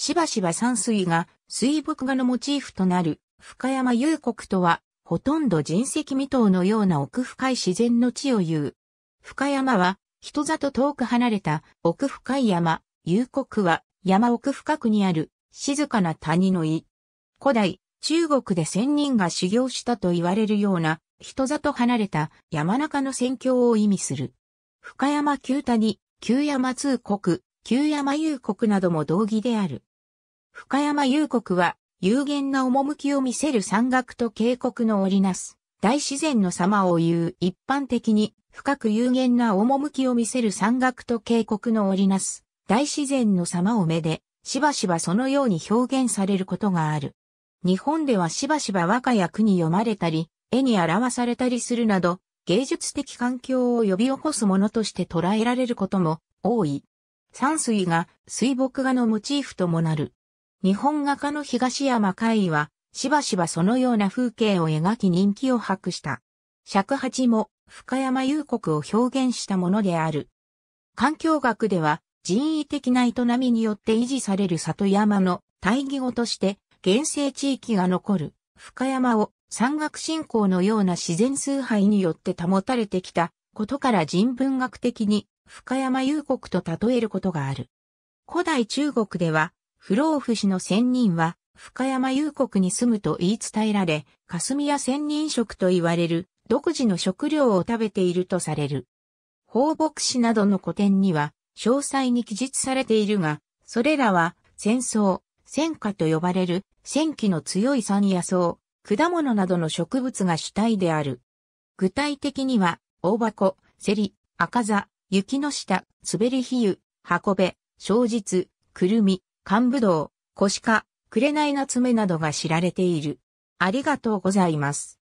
しばしば山水が水墨画のモチーフとなる深山幽谷とは、ほとんど人石未踏のような奥深い自然の地を言う。深山は、人里遠く離れた奥深い山、幽谷は山奥深くにある静かな谷の井。古代、中国で仙人が修行したと言われるような人里離れた山中の戦況を意味する。深山旧谷、旧山通国、旧山幽国なども同義である。深山幽国は、有限な趣を見せる山岳と渓谷の織りなす、大自然の様を言う一般的に、深く有限な趣を見せる山岳と渓谷の織りなす、大自然の様を目で、しばしばそのように表現されることがある。日本ではしばしば和歌や句に読まれたり、絵に表されたりするなど、芸術的環境を呼び起こすものとして捉えられることも多い。山水画、水墨画のモチーフともなる。日本画家の東山海夷は、しばしばそのような風景を描き人気を博した。尺八も深山幽国を表現したものである。環境学では人為的な営みによって維持される里山の対義語として原生地域が残る深山を山岳信仰のような自然崇拝によって保たれてきたことから人文学的に深山幽国と例えることがある。古代中国では、不老不死の仙人は、深山幽国に住むと言い伝えられ、霞や仙人食と言われる、独自の食料を食べているとされる。放牧師などの古典には、詳細に記述されているが、それらは、戦争、戦火と呼ばれる、戦気の強い山野草、果物などの植物が主体である。具体的には、大箱、セリ、赤座、雪の下、滑り比喩、運べ、正日、くるみ、寒ぶどう、コシカ、紅なつめなどが知られている。ありがとうございます。